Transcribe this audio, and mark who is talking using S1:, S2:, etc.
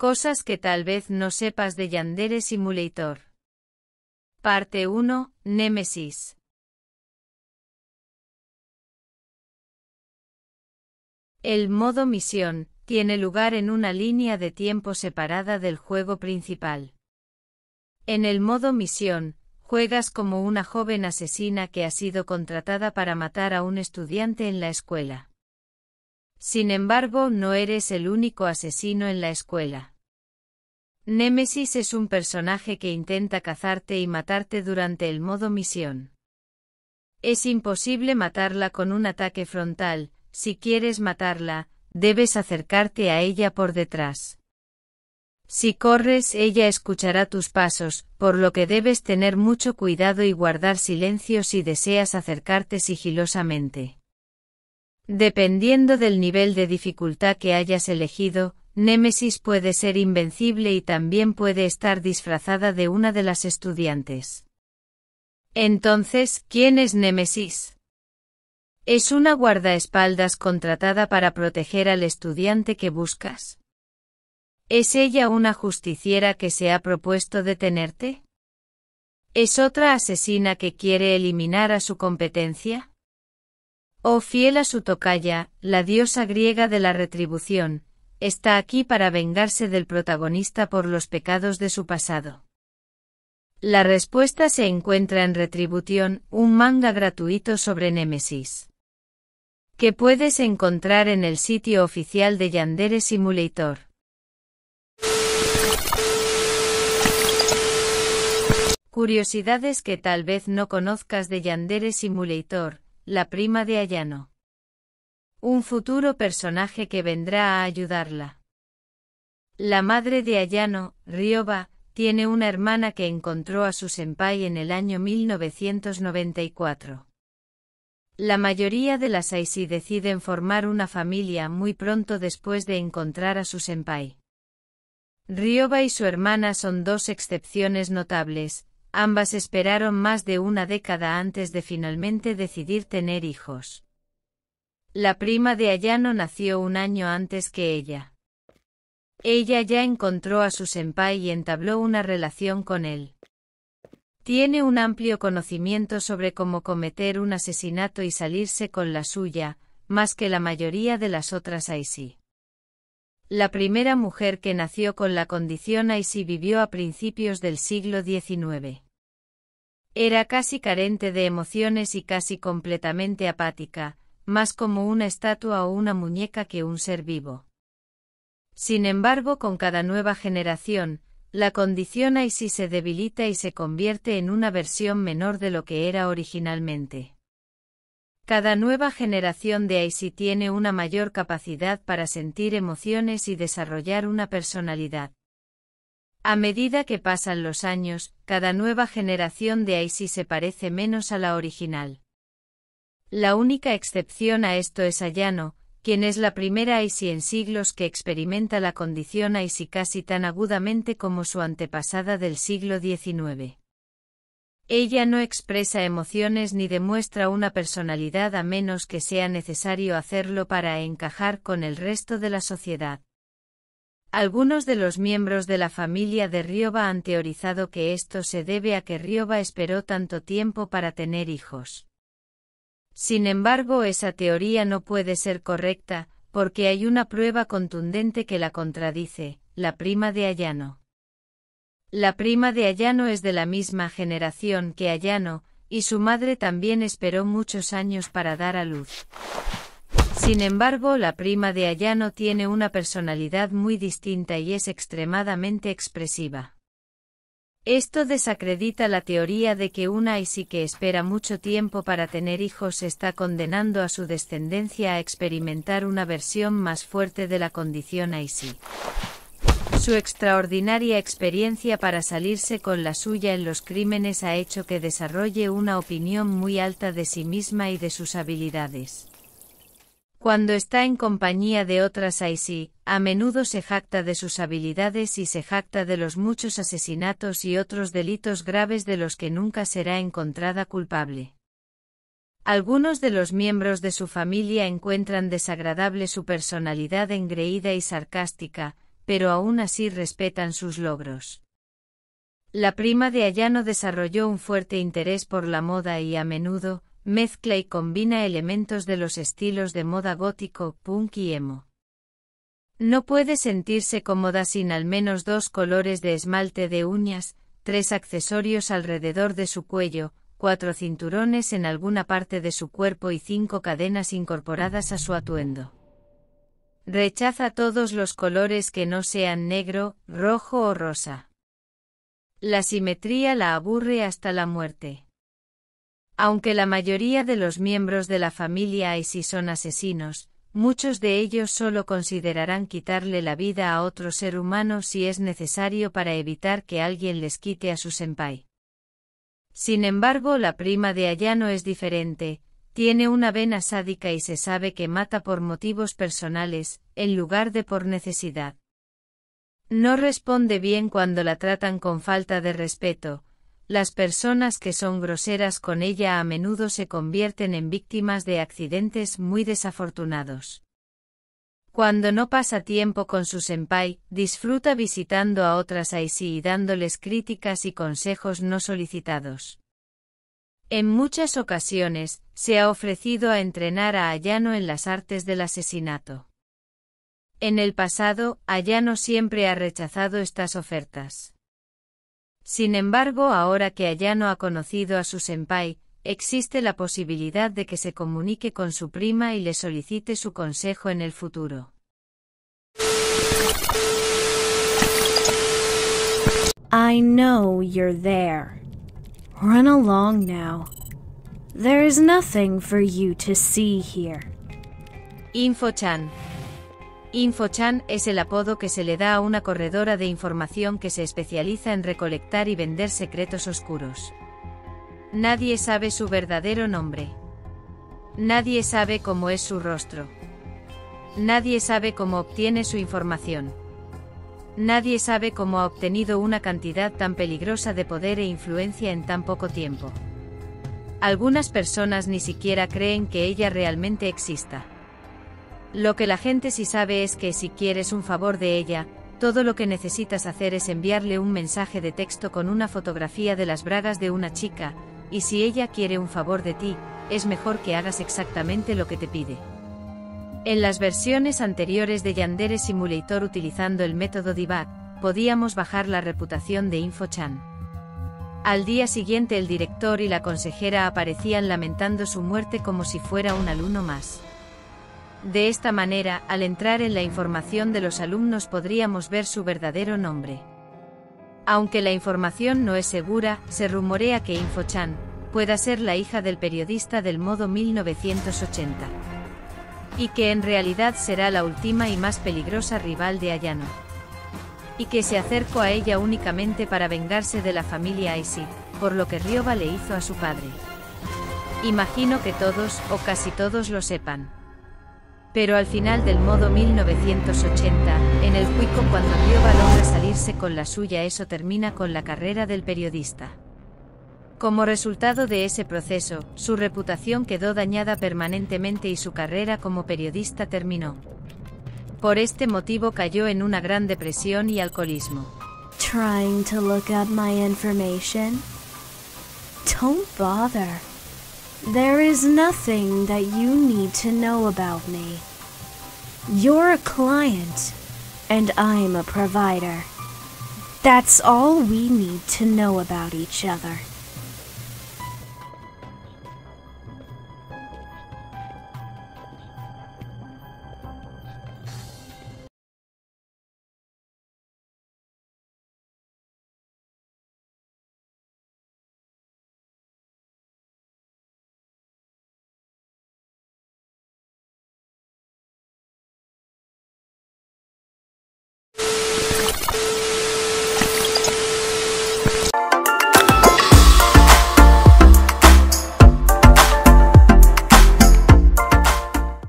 S1: Cosas que tal vez no sepas de Yandere Simulator. Parte 1, Némesis. El modo misión tiene lugar en una línea de tiempo separada del juego principal. En el modo misión, juegas como una joven asesina que ha sido contratada para matar a un estudiante en la escuela. Sin embargo, no eres el único asesino en la escuela. Némesis es un personaje que intenta cazarte y matarte durante el modo misión. Es imposible matarla con un ataque frontal, si quieres matarla, debes acercarte a ella por detrás. Si corres, ella escuchará tus pasos, por lo que debes tener mucho cuidado y guardar silencio si deseas acercarte sigilosamente. Dependiendo del nivel de dificultad que hayas elegido, Némesis puede ser invencible y también puede estar disfrazada de una de las estudiantes. Entonces, ¿quién es Némesis? Es una guardaespaldas contratada para proteger al estudiante que buscas. ¿Es ella una justiciera que se ha propuesto detenerte? ¿Es otra asesina que quiere eliminar a su competencia? ¿O oh fiel a su tocaya, la diosa griega de la retribución, está aquí para vengarse del protagonista por los pecados de su pasado. La respuesta se encuentra en Retribution, un manga gratuito sobre Némesis. Que puedes encontrar en el sitio oficial de Yandere Simulator. Curiosidades que tal vez no conozcas de Yandere Simulator, la prima de Ayano un futuro personaje que vendrá a ayudarla. La madre de Ayano, Ryoba, tiene una hermana que encontró a su senpai en el año 1994. La mayoría de las Aisi deciden formar una familia muy pronto después de encontrar a su senpai. Ryoba y su hermana son dos excepciones notables, ambas esperaron más de una década antes de finalmente decidir tener hijos. La prima de Ayano nació un año antes que ella. Ella ya encontró a su senpai y entabló una relación con él. Tiene un amplio conocimiento sobre cómo cometer un asesinato y salirse con la suya, más que la mayoría de las otras Aishi. La primera mujer que nació con la condición Aishi vivió a principios del siglo XIX. Era casi carente de emociones y casi completamente apática, más como una estatua o una muñeca que un ser vivo. Sin embargo, con cada nueva generación, la condición AIsi se debilita y se convierte en una versión menor de lo que era originalmente. Cada nueva generación de AIsi tiene una mayor capacidad para sentir emociones y desarrollar una personalidad. A medida que pasan los años, cada nueva generación de AIsi se parece menos a la original. La única excepción a esto es Ayano, quien es la primera y en siglos que experimenta la condición y casi tan agudamente como su antepasada del siglo XIX. Ella no expresa emociones ni demuestra una personalidad a menos que sea necesario hacerlo para encajar con el resto de la sociedad. Algunos de los miembros de la familia de Rioba han teorizado que esto se debe a que Rioba esperó tanto tiempo para tener hijos. Sin embargo, esa teoría no puede ser correcta, porque hay una prueba contundente que la contradice, la prima de Ayano. La prima de Ayano es de la misma generación que Ayano, y su madre también esperó muchos años para dar a luz. Sin embargo, la prima de Ayano tiene una personalidad muy distinta y es extremadamente expresiva. Esto desacredita la teoría de que una Isi que espera mucho tiempo para tener hijos está condenando a su descendencia a experimentar una versión más fuerte de la condición ic Su extraordinaria experiencia para salirse con la suya en los crímenes ha hecho que desarrolle una opinión muy alta de sí misma y de sus habilidades. Cuando está en compañía de otras Aisi, a menudo se jacta de sus habilidades y se jacta de los muchos asesinatos y otros delitos graves de los que nunca será encontrada culpable. Algunos de los miembros de su familia encuentran desagradable su personalidad engreída y sarcástica, pero aún así respetan sus logros. La prima de Ayano desarrolló un fuerte interés por la moda y a menudo, Mezcla y combina elementos de los estilos de moda gótico, punk y emo. No puede sentirse cómoda sin al menos dos colores de esmalte de uñas, tres accesorios alrededor de su cuello, cuatro cinturones en alguna parte de su cuerpo y cinco cadenas incorporadas a su atuendo. Rechaza todos los colores que no sean negro, rojo o rosa. La simetría la aburre hasta la muerte. Aunque la mayoría de los miembros de la familia Aisi son asesinos, muchos de ellos solo considerarán quitarle la vida a otro ser humano si es necesario para evitar que alguien les quite a su senpai. Sin embargo, la prima de Ayano es diferente, tiene una vena sádica y se sabe que mata por motivos personales, en lugar de por necesidad. No responde bien cuando la tratan con falta de respeto, las personas que son groseras con ella a menudo se convierten en víctimas de accidentes muy desafortunados. Cuando no pasa tiempo con su senpai, disfruta visitando a otras Aishi y dándoles críticas y consejos no solicitados. En muchas ocasiones, se ha ofrecido a entrenar a Ayano en las artes del asesinato. En el pasado, Ayano siempre ha rechazado estas ofertas. Sin embargo, ahora que Ayano ha conocido a su senpai, existe la posibilidad de que se comunique con su prima y le solicite su consejo en el futuro. I know you're there. There is nothing for you to see here. InfoChan es el apodo que se le da a una corredora de información que se especializa en recolectar y vender secretos oscuros. Nadie sabe su verdadero nombre. Nadie sabe cómo es su rostro. Nadie sabe cómo obtiene su información. Nadie sabe cómo ha obtenido una cantidad tan peligrosa de poder e influencia en tan poco tiempo. Algunas personas ni siquiera creen que ella realmente exista. Lo que la gente sí sabe es que si quieres un favor de ella, todo lo que necesitas hacer es enviarle un mensaje de texto con una fotografía de las bragas de una chica, y si ella quiere un favor de ti, es mejor que hagas exactamente lo que te pide. En las versiones anteriores de Yandere Simulator utilizando el método debug, podíamos bajar la reputación de InfoChan. Al día siguiente el director y la consejera aparecían lamentando su muerte como si fuera un alumno más. De esta manera, al entrar en la información de los alumnos podríamos ver su verdadero nombre. Aunque la información no es segura, se rumorea que Infochan pueda ser la hija del periodista del modo 1980. Y que en realidad será la última y más peligrosa rival de Ayano. Y que se acercó a ella únicamente para vengarse de la familia Aisi, por lo que Ryoba le hizo a su padre. Imagino que todos, o casi todos lo sepan. Pero al final del modo 1980, en el Cuico cuando valor logra salirse con la suya eso termina con la carrera del periodista. Como resultado de ese proceso, su reputación quedó dañada permanentemente y su carrera como periodista terminó. Por este motivo cayó en una gran depresión y alcoholismo. my information? Don't bother. There is nothing that you need to know about me. You're a client, and I'm a provider. That's all we need to know about each other.